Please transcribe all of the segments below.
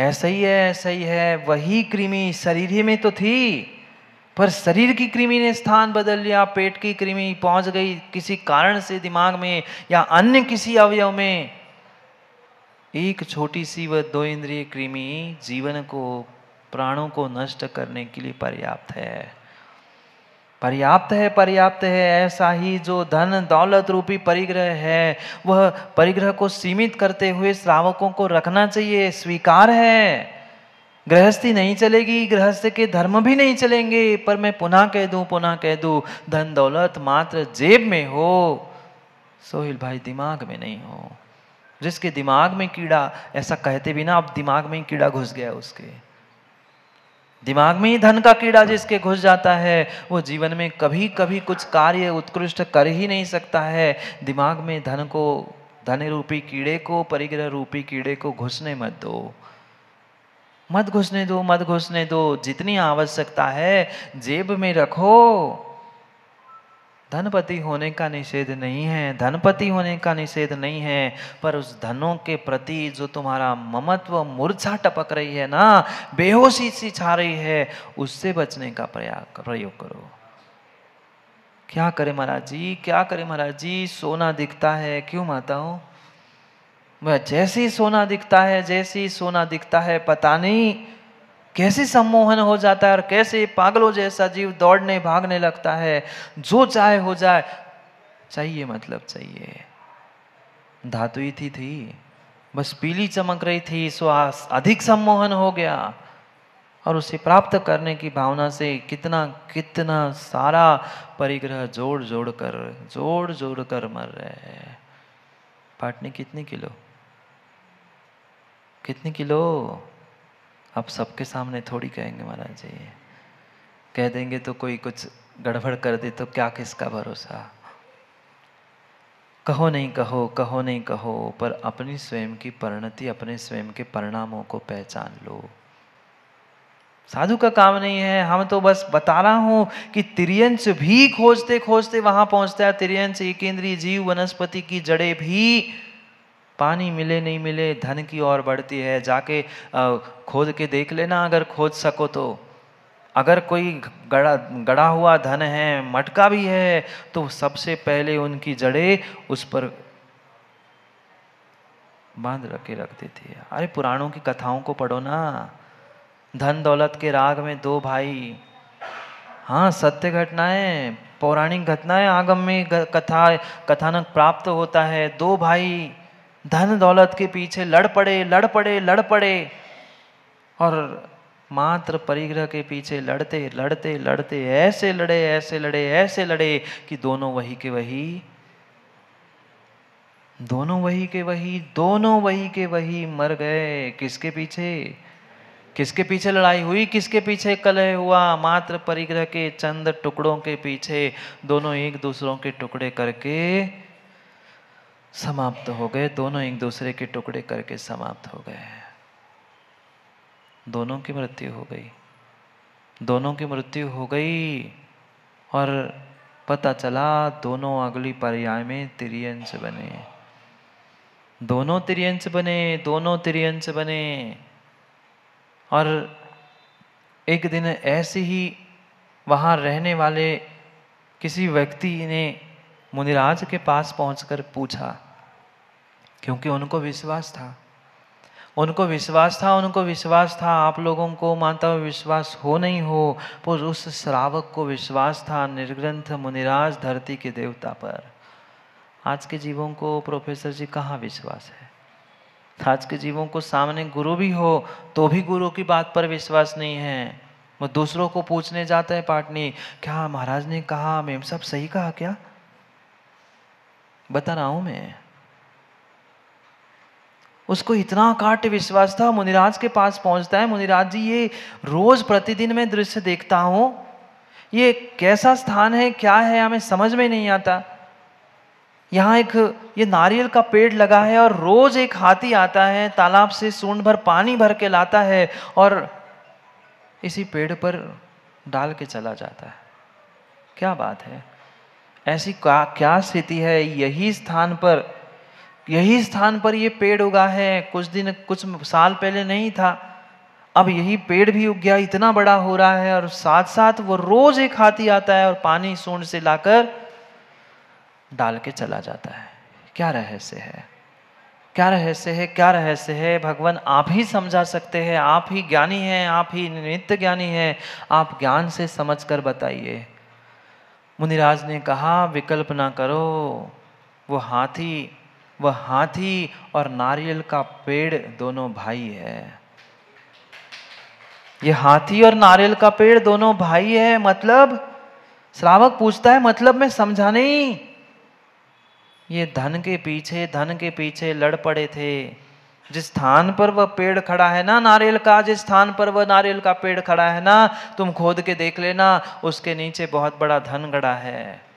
ऐसा ही है ऐसा ही है वही कृमि शरीर ही में तो थी पर शरीर की कृमि ने स्थान बदल लिया पेट की कृमि पहुंच गई किसी कारण से दिमाग में या अन्य किसी अवयव में एक छोटी सी व दो इंद्रिय कृमि जीवन को प्राणों को नष्ट करने के लिए पर्याप्त है पर्याप्त है पर्याप्त है ऐसा ही जो धन दौलत रूपी परिग्रह है वह परिग्रह को सीमित करते हुए श्रावकों को रखना चाहिए स्वीकार है गृहस्थी नहीं चलेगी गृहस्थ के धर्म भी नहीं चलेंगे पर मैं पुनः कह दूं पुनः कह दूं धन दौलत मात्र जेब में हो सोहिल भाई दिमाग में नहीं हो जिसके दिमाग में कीड़ा ऐसा कहते भी ना अब दिमाग में कीड़ा घुस गया उसके दिमाग में ही धन का कीड़ा जिसके घुस जाता है वो जीवन में कभी कभी कुछ कार्य उत्कृष्ट कर ही नहीं सकता है दिमाग में धन को धन रूपी कीड़े को परिग्रह रूपी कीड़े को घुसने मत दो मत घुसने दो मत घुसने दो जितनी आवश्यकता है जेब में रखो धनपति होने का निषेध नहीं है धनपति होने का निषेध नहीं है पर उस धनों के प्रति जो तुम्हारा ममत्व मूर्छा टपक रही है ना बेहोशी सी छा रही है उससे बचने का प्रयास प्रयोग करो क्या करे महाराज जी क्या करे महाराज जी सोना दिखता है क्यों माता हूं मैं सोना दिखता है जैसी सोना दिखता है पता नहीं कैसे सम्मोहन हो जाता है और कैसे पागलों जैसा जीव दौड़ने भागने लगता है जो चाहे हो जाए चाहिए मतलब चाहिए धातु ही थी थी बस पीली चमक रही थी श्वास अधिक सम्मोहन हो गया और उसे प्राप्त करने की भावना से कितना कितना सारा परिग्रह जोड़ जोड़ कर जोड़ जोड़ कर मर रहे हैं पाटनी कितनी किलो कितनी किलो आप सबके सामने थोड़ी कहेंगे महाराज जी कह देंगे तो कोई कुछ गड़बड़ कर दे तो क्या किसका भरोसा कहो नहीं कहो कहो नहीं कहो पर अपनी स्वयं की परिणति अपने स्वयं के परिणामों को पहचान लो साधु का काम नहीं है हम तो बस बता रहा हूं कि त्रियंश भी खोजते खोजते वहां पहुंचता है एक एकेंद्रीय जीव वनस्पति की जड़े भी पानी मिले नहीं मिले धन की ओर बढ़ती है जाके खोद के देख लेना अगर खोद सको तो अगर कोई गड़ा गड़ा हुआ धन है मटका भी है तो सबसे पहले उनकी जड़ें उस पर बांध रखे रख देती है अरे पुराणों की कथाओं को पढ़ो ना धन दौलत के राग में दो भाई हाँ सत्य घटनाएं पौराणिक घटनाएं आगम में कथा कथानक प्राप्त होता है दो भाई धन दौलत के पीछे लड़ पड़े लड़ पड़े लड़ पड़े और मात्र परिग्रह के पीछे लड़ते लड़ते लड़ते ऐसे लड़े ऐसे लड़े ऐसे लड़े कि दोनों वही के वही दोनों वही के वही दोनों वही के वही मर गए किसके पीछे किसके पीछे लड़ाई हुई किसके पीछे कलह हुआ मात्र परिग्रह के चंद टुकड़ों के पीछे दोनों एक दूसरों के टुकड़े करके समाप्त हो गए दोनों एक दूसरे के टुकड़े करके समाप्त हो गए दोनों की मृत्यु हो गई दोनों की मृत्यु हो गई और पता चला दोनों अगली पर्याय में तिरियंश बने दोनों तिरियंश बने दोनों तिरियंश बने और एक दिन ऐसे ही वहाँ रहने वाले किसी व्यक्ति ने मुनिराज के पास पहुंचकर पूछा क्योंकि उनको विश्वास था उनको विश्वास था उनको विश्वास था आप लोगों को मानता हुआ विश्वास हो नहीं हो पर उस श्रावक को विश्वास था निर्ग्रंथ मुनिराज धरती के देवता पर आज के जीवों को प्रोफेसर जी कहाँ विश्वास है आज के जीवों को सामने गुरु भी हो तो भी गुरु की बात पर विश्वास नहीं है वो दूसरों को पूछने जाते हैं पाटनी क्या महाराज ने कहा मैम साहब सही कहा क्या बता रहा हूं मैं उसको इतना काट विश्वास था मुनिराज के पास पहुंचता है मुनिराज जी ये रोज प्रतिदिन मैं दृश्य देखता हूं ये कैसा स्थान है क्या है हमें समझ में नहीं आता यहाँ एक ये नारियल का पेड़ लगा है और रोज एक हाथी आता है तालाब से सूंड भर पानी भर के लाता है और इसी पेड़ पर डाल के चला जाता है क्या बात है ऐसी क्या क्या स्थिति है यही स्थान पर यही स्थान पर ये पेड़ उगा है कुछ दिन कुछ साल पहले नहीं था अब यही पेड़ भी उग गया इतना बड़ा हो रहा है और साथ साथ वो रोज एक हाथी आता है और पानी सूंड से लाकर डाल के चला जाता है क्या रहस्य है क्या रहस्य है क्या रहस्य है भगवान आप ही समझा सकते हैं आप ही ज्ञानी हैं आप ही नित्य ज्ञानी हैं आप ज्ञान से समझ कर बताइए मुनिराज ने कहा विकल्प ना करो वो हाथी वह हाथी और नारियल का पेड़ दोनों भाई है ये हाथी और नारियल का पेड़ दोनों भाई है मतलब श्रावक पूछता है मतलब मैं समझा नहीं ये धन के पीछे धन के पीछे लड़ पड़े थे जिस स्थान पर वह पेड़ खड़ा है ना नारियल का जिस स्थान पर वह नारियल का पेड़ खड़ा है ना तुम खोद के देख लेना उसके नीचे बहुत बड़ा धन गड़ा है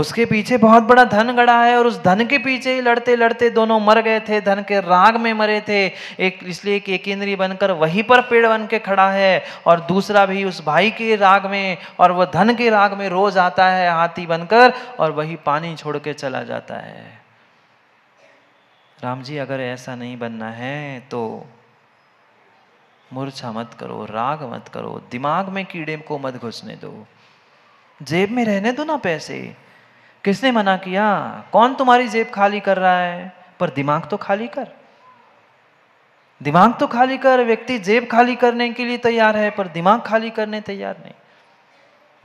उसके पीछे बहुत बड़ा धन गड़ा है और उस धन के पीछे ही लड़ते लड़ते दोनों मर गए थे धन के राग में मरे थे एक इसलिए कि एक इंद्री बनकर वहीं पर पेड़ बन के खड़ा है और दूसरा भी उस भाई के राग में और वह धन के राग में रोज आता है हाथी बनकर और वही पानी छोड़ के चला जाता है राम जी अगर ऐसा नहीं बनना है तो मूर्छा मत करो राग मत करो दिमाग में कीड़े को मत घुसने दो जेब में रहने दो ना पैसे किसने मना किया कौन तुम्हारी जेब खाली कर रहा है पर दिमाग तो खाली कर दिमाग तो खाली कर व्यक्ति जेब खाली करने के लिए तैयार है पर दिमाग खाली करने तैयार नहीं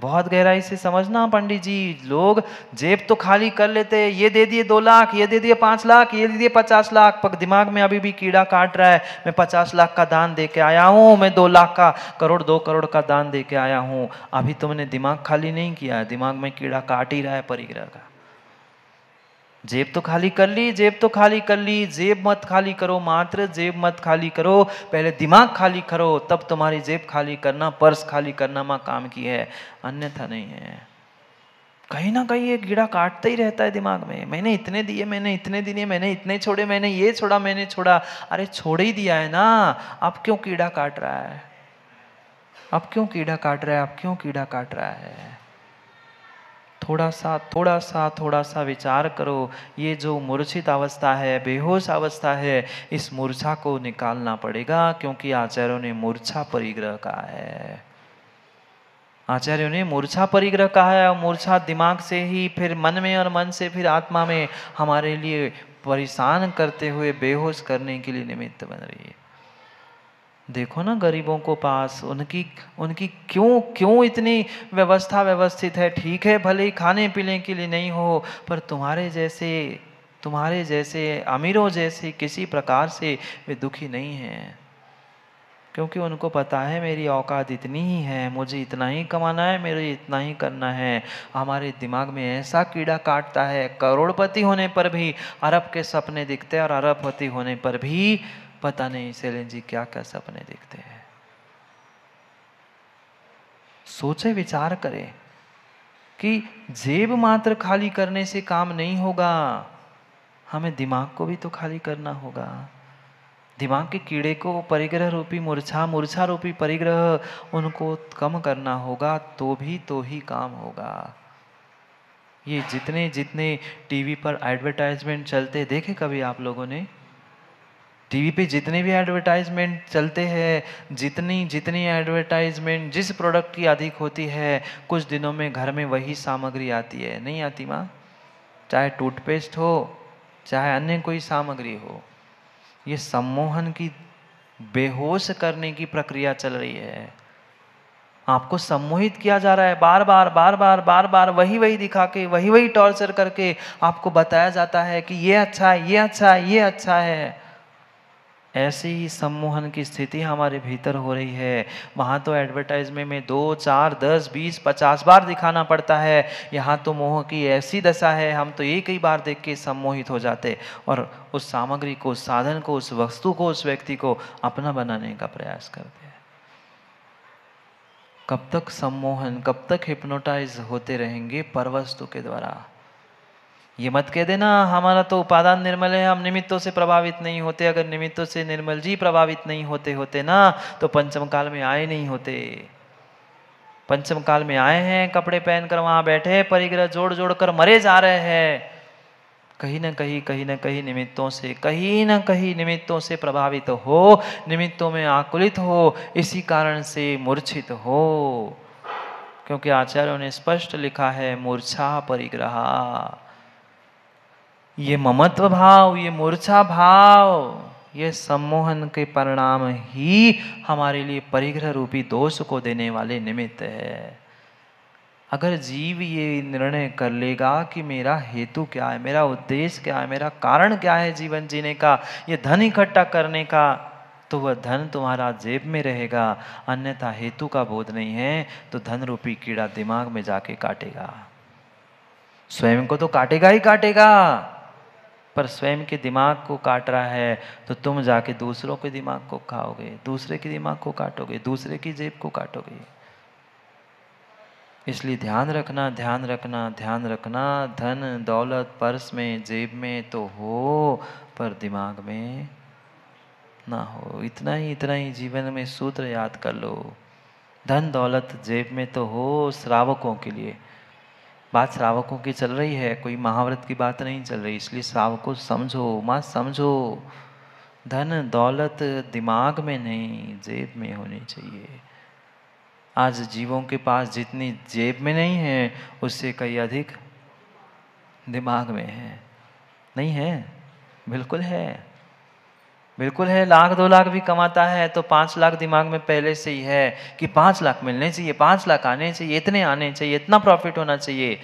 बहुत गहराई से समझना पंडित जी लोग जेब तो खाली कर लेते हैं ये दे दिए दो लाख ये दे दिए पाँच लाख ये दे दिए पचास लाख पर दिमाग में अभी भी कीड़ा काट रहा है मैं पचास लाख का दान दे के आया हूँ मैं दो लाख का करोड़ दो करोड़ का दान दे के आया हूँ अभी तुमने दिमाग खाली नहीं किया है दिमाग में कीड़ा काट ही रहा है परिग्रह का जेब तो खाली कर ली जेब तो खाली कर ली जेब मत खाली करो मात्र जेब मत खाली करो पहले दिमाग खाली करो तब तुम्हारी जेब खाली करना पर्स खाली करना माँ काम की है अन्यथा नहीं है कहीं ना कहीं ये कीड़ा काटता ही रहता है दिमाग में मैंने इतने दिए मैंने इतने दिए मैंने इतने छोड़े मैंने ये छोड़ा मैंने छोड़ा अरे छोड़ ही दिया है ना अब क्यों कीड़ा काट रहा है अब क्यों कीड़ा काट रहा है अब क्यों कीड़ा काट रहा है थोड़ा सा थोड़ा सा थोड़ा सा विचार करो ये जो मूर्छित अवस्था है बेहोश अवस्था है इस मूर्छा को निकालना पड़ेगा क्योंकि आचार्यों ने मूर्छा परिग्रह कहा है आचार्यों ने मूर्छा परिग्रह कहा है और मूर्छा दिमाग से ही फिर मन में और मन से फिर आत्मा में हमारे लिए परेशान करते हुए बेहोश करने के लिए निमित्त बन रही है देखो ना गरीबों को पास उनकी उनकी क्यों क्यों इतनी व्यवस्था व्यवस्थित है ठीक है भले ही खाने पीने के लिए नहीं हो पर तुम्हारे जैसे तुम्हारे जैसे अमीरों जैसे किसी प्रकार से वे दुखी नहीं हैं क्योंकि उनको पता है मेरी औकात इतनी ही है मुझे इतना ही कमाना है मेरे इतना ही करना है हमारे दिमाग में ऐसा कीड़ा काटता है करोड़पति होने पर भी अरब के सपने दिखते हैं और अरबपति होने पर भी पता नहीं शैलेंद्र जी क्या क्या सपने देखते हैं सोचे विचार करें कि जेब मात्र खाली करने से काम नहीं होगा हमें दिमाग को भी तो खाली करना होगा दिमाग के कीड़े को परिग्रह रूपी मूर्छा मूर्छा रूपी परिग्रह उनको कम करना होगा तो भी तो ही काम होगा ये जितने जितने टीवी पर एडवर्टाइजमेंट चलते देखे कभी आप लोगों ने टीवी पे जितने भी एडवर्टाइजमेंट चलते हैं जितनी जितनी एडवर्टाइजमेंट जिस प्रोडक्ट की अधिक होती है कुछ दिनों में घर में वही सामग्री आती है नहीं आती माँ चाहे टूथपेस्ट हो चाहे अन्य कोई सामग्री हो ये सम्मोहन की बेहोश करने की प्रक्रिया चल रही है आपको सम्मोहित किया जा रहा है बार बार बार बार बार बार वही वही दिखा के वही वही टॉर्चर करके आपको बताया जाता है कि ये अच्छा है ये अच्छा है ये अच्छा है ऐसे ही सम्मोहन की स्थिति हमारे भीतर हो रही है वहाँ तो एडवर्टाइजमेंट में दो चार दस बीस पचास बार दिखाना पड़ता है यहाँ तो मोह की ऐसी दशा है हम तो एक ही बार देख के सम्मोहित हो जाते और उस सामग्री को उस साधन को उस वस्तु को उस व्यक्ति को अपना बनाने का प्रयास करते हैं कब तक सम्मोहन कब तक हिप्नोटाइज होते रहेंगे परवस्तु के द्वारा ये मत कह देना हमारा तो उपादान निर्मल है हम निमित्तों से प्रभावित नहीं होते अगर निमित्तों से निर्मल जी प्रभावित नहीं होते होते ना तो पंचम काल में आए नहीं होते पंचम काल में आए हैं कपड़े पहन कर वहां बैठे परिग्रह जोड़ जोड़ कर मरे जा रहे हैं कहीं ना कहीं कहीं ना कहीं निमित्तों से कहीं ना कहीं निमित्तों से प्रभावित हो निमित्तों में आकुलित हो इसी कारण से मूर्छित हो क्योंकि आचार्यों ने स्पष्ट लिखा है मूर्छा परिग्रहा ये ममत्व भाव ये मूर्छा भाव ये सम्मोहन के परिणाम ही हमारे लिए परिग्रह रूपी दोष को देने वाले निमित्त है अगर जीव ये निर्णय कर लेगा कि मेरा हेतु क्या है मेरा उद्देश्य क्या है मेरा कारण क्या है जीवन जीने का ये धन इकट्ठा करने का तो वह धन तुम्हारा जेब में रहेगा अन्यथा हेतु का बोध नहीं है तो धन रूपी कीड़ा दिमाग में जाके काटेगा स्वयं को तो काटेगा ही काटेगा पर स्वयं के दिमाग को काट रहा है तो तुम जाके दूसरों के दिमाग को खाओगे दूसरे के दिमाग को काटोगे दूसरे की जेब को काटोगे इसलिए ध्यान रखना ध्यान रखना ध्यान रखना धन दौलत पर्स में जेब में तो हो पर दिमाग में ना हो इतना ही इतना ही जीवन में सूत्र याद कर लो धन दौलत जेब में तो हो श्रावकों के लिए बात श्रावकों की चल रही है कोई महाव्रत की बात नहीं चल रही इसलिए श्रावकों समझो माँ समझो धन दौलत दिमाग में नहीं जेब में होनी चाहिए आज जीवों के पास जितनी जेब में नहीं है उससे कई अधिक दिमाग में है नहीं है बिल्कुल है बिल्कुल है लाख दो लाख भी कमाता है तो पाँच लाख दिमाग में पहले से ही है कि पाँच लाख मिलने चाहिए पाँच लाख आने चाहिए इतने आने चाहिए इतना प्रॉफिट होना चाहिए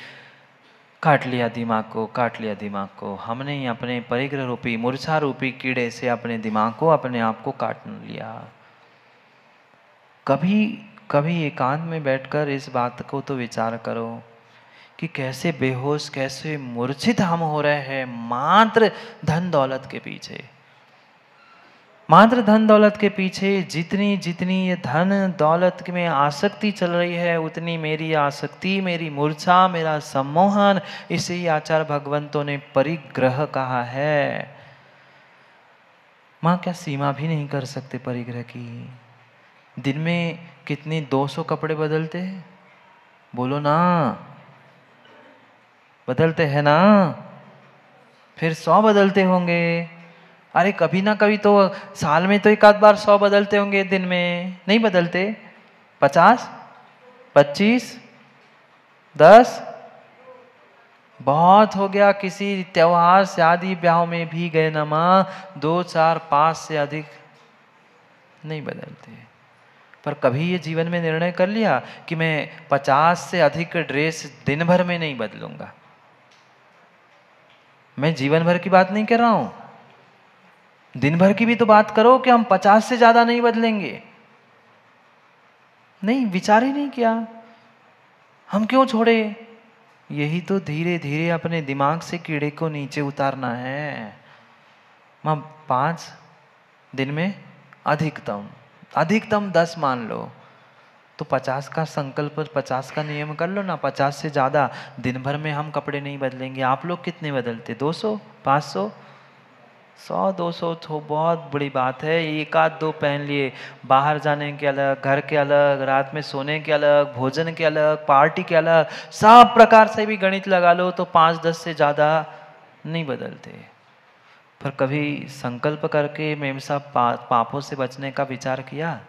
काट लिया दिमाग को काट लिया दिमाग को हमने ही अपने परिग्रह रूपी मूर्छा रूपी कीड़े से अपने दिमाग को अपने आप को काट लिया कभी कभी एकांत में बैठकर इस बात को तो विचार करो कि कैसे बेहोश कैसे मूर्छित हम हो रहे हैं मात्र धन दौलत के पीछे मात्र धन दौलत के पीछे जितनी जितनी ये धन दौलत में आसक्ति चल रही है उतनी मेरी आसक्ति मेरी मूर्छा मेरा सम्मोहन इसे ही आचार्य भगवंतों ने परिग्रह कहा है माँ क्या सीमा भी नहीं कर सकते परिग्रह की दिन में कितने 200 कपड़े बदलते बोलो ना बदलते हैं ना फिर सौ बदलते होंगे अरे कभी ना कभी तो साल में तो एक आध बार सौ बदलते होंगे दिन में नहीं बदलते पचास पच्चीस दस बहुत हो गया किसी त्यौहार शादी ब्याह में भी गए नमा दो चार पाँच से अधिक नहीं बदलते पर कभी ये जीवन में निर्णय कर लिया कि मैं पचास से अधिक ड्रेस दिन भर में नहीं बदलूंगा मैं जीवन भर की बात नहीं कर रहा हूं दिन भर की भी तो बात करो कि हम पचास से ज्यादा नहीं बदलेंगे नहीं विचार ही नहीं किया हम क्यों छोड़े यही तो धीरे धीरे अपने दिमाग से कीड़े को नीचे उतारना है मैं पांच दिन में अधिकतम अधिकतम दस मान लो तो पचास का संकल्प पचास का नियम कर लो ना पचास से ज़्यादा दिन भर में हम कपड़े नहीं बदलेंगे आप लोग कितने बदलते दो सौ पाँच सौ सौ दो सौ तो बहुत बड़ी बात है एक आध दो पहन लिए बाहर जाने के अलग घर के अलग रात में सोने के अलग भोजन के अलग पार्टी के अलग सब प्रकार से भी गणित लगा लो तो पाँच दस से ज़्यादा नहीं बदलते पर कभी संकल्प करके मेम साहब पा, पापों से बचने का विचार किया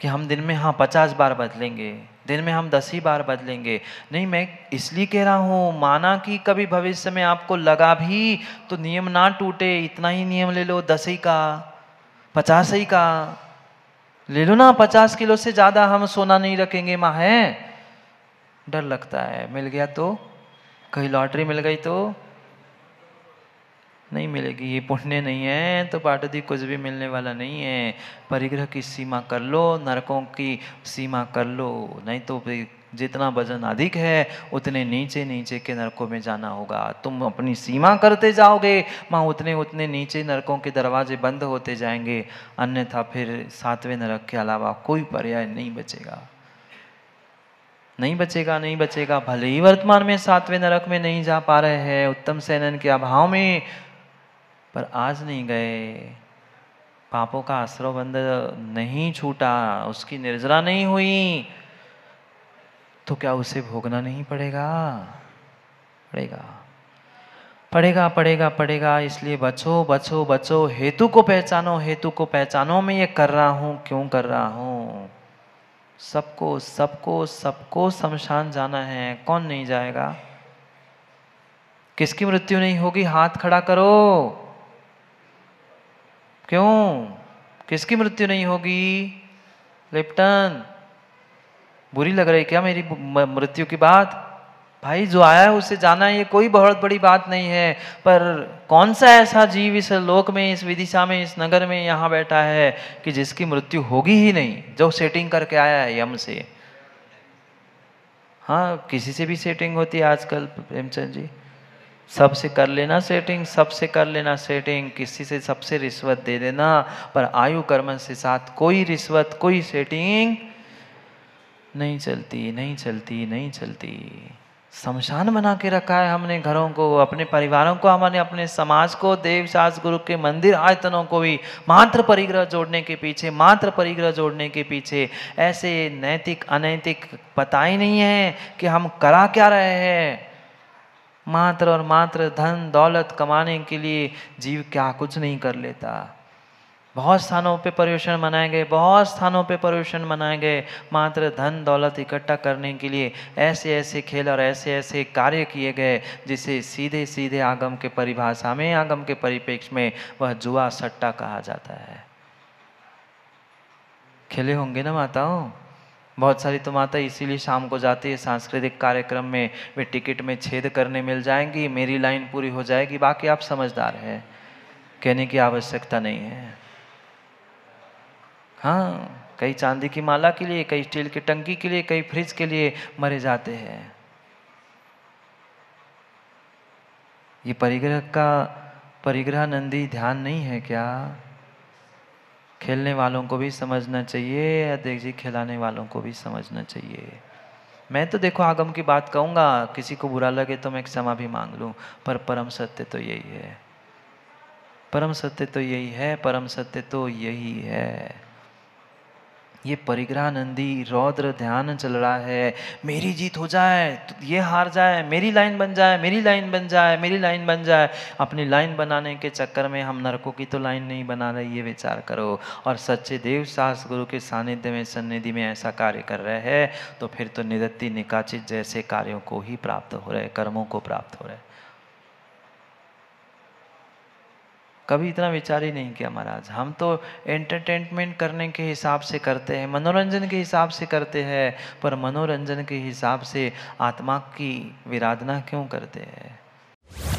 कि हम दिन में हाँ पचास बार बदलेंगे दिन में हम दस ही बार बदलेंगे नहीं मैं इसलिए कह रहा हूँ माना कि कभी भविष्य में आपको लगा भी तो नियम ना टूटे इतना ही नियम ले लो दस ही का पचास ही का ले लो ना पचास किलो से ज़्यादा हम सोना नहीं रखेंगे माँ है डर लगता है मिल गया तो कहीं लॉटरी मिल गई तो नहीं मिलेगी ये पुण्य नहीं है तो पाटदी कुछ भी मिलने वाला नहीं है परिग्रह की सीमा कर लो नरकों की सीमा कर लो नहीं तो जितना वजन अधिक है उतने नीचे नीचे के नरकों में जाना होगा तुम अपनी सीमा करते जाओगे माँ उतने उतने नीचे नरकों के दरवाजे बंद होते जाएंगे अन्यथा फिर सातवें नरक के अलावा कोई पर्याय नहीं बचेगा नहीं बचेगा नहीं बचेगा भले ही वर्तमान में सातवें नरक में नहीं जा पा रहे हैं उत्तम सेनन के अभाव में पर आज नहीं गए पापों का आश्रव बंद नहीं छूटा उसकी निर्जरा नहीं हुई तो क्या उसे भोगना नहीं पड़ेगा पड़ेगा पड़ेगा पड़ेगा पड़ेगा इसलिए बचो बचो बचो हेतु को पहचानो हेतु को पहचानो मैं ये कर रहा हूँ क्यों कर रहा हूँ सबको सबको सबको शमशान जाना है कौन नहीं जाएगा किसकी मृत्यु नहीं होगी हाथ खड़ा करो क्यों किसकी मृत्यु नहीं होगी लिप्टन बुरी लग रही क्या मेरी मृत्यु की बात भाई जो आया है उसे जाना ये कोई बहुत बड़ी बात नहीं है पर कौन सा ऐसा जीव इस लोक में इस विदिशा में इस नगर में यहाँ बैठा है कि जिसकी मृत्यु होगी ही नहीं जो सेटिंग करके आया है यम से हाँ किसी से भी सेटिंग होती है आजकल प्रेमचंद जी सबसे कर लेना सेटिंग सबसे कर लेना सेटिंग किसी से सबसे रिश्वत दे देना पर आयु कर्मन से साथ कोई रिश्वत कोई सेटिंग नहीं चलती नहीं चलती नहीं चलती शमशान बना के रखा है हमने घरों को अपने परिवारों को हमने अपने समाज को देव सास गुरु के मंदिर आयतनों को भी मात्र परिग्रह जोड़ने के पीछे मात्र परिग्रह जोड़ने के पीछे ऐसे नैतिक अनैतिक पता ही नहीं है कि हम करा क्या रहे हैं मात्र और मात्र धन दौलत कमाने के लिए जीव क्या कुछ नहीं कर लेता बहुत स्थानों पे पर्यवेषण मनाए गए बहुत स्थानों पे पर्यवेषण मनाए गए मात्र धन दौलत इकट्ठा करने के लिए ऐसे ऐसे खेल और ऐसे ऐसे कार्य किए गए जिसे सीधे सीधे आगम के परिभाषा में आगम के परिपेक्ष में वह जुआ सट्टा कहा जाता है खेले होंगे ना माताओं बहुत सारी तो माता इसीलिए शाम को जाती है सांस्कृतिक कार्यक्रम में वे टिकट में छेद करने मिल जाएंगी मेरी लाइन पूरी हो जाएगी बाकी आप समझदार हैं कहने की आवश्यकता नहीं है हाँ कई चांदी की माला के लिए कई स्टील की टंकी के लिए कई फ्रिज के लिए मरे जाते हैं ये परिग्रह का परिग्रह नंदी ध्यान नहीं है क्या खेलने वालों को भी समझना चाहिए अध्यक्ष जी खिलाने वालों को भी समझना चाहिए मैं तो देखो आगम की बात कहूँगा किसी को बुरा लगे तो मैं क्षमा भी मांग लूँ पर परम सत्य तो यही है परम सत्य तो यही है परम सत्य तो यही है ये परिग्रह नंदी रौद्र ध्यान चल रहा है मेरी जीत हो जाए तो ये हार जाए मेरी लाइन बन जाए मेरी लाइन बन जाए मेरी लाइन बन जाए अपनी लाइन बनाने के चक्कर में हम नरकों की तो लाइन नहीं बना रहे ये विचार करो और सच्चे देव सास गुरु के सानिध्य में सन्निधि में ऐसा कार्य कर रहे हैं तो फिर तो निरत्ति निकाचित जैसे कार्यों को ही प्राप्त हो रहे कर्मों को प्राप्त हो रहे कभी इतना विचार ही नहीं किया महाराज हम तो एंटरटेनमेंट करने के हिसाब से करते हैं मनोरंजन के हिसाब से करते हैं पर मनोरंजन के हिसाब से आत्मा की विराधना क्यों करते हैं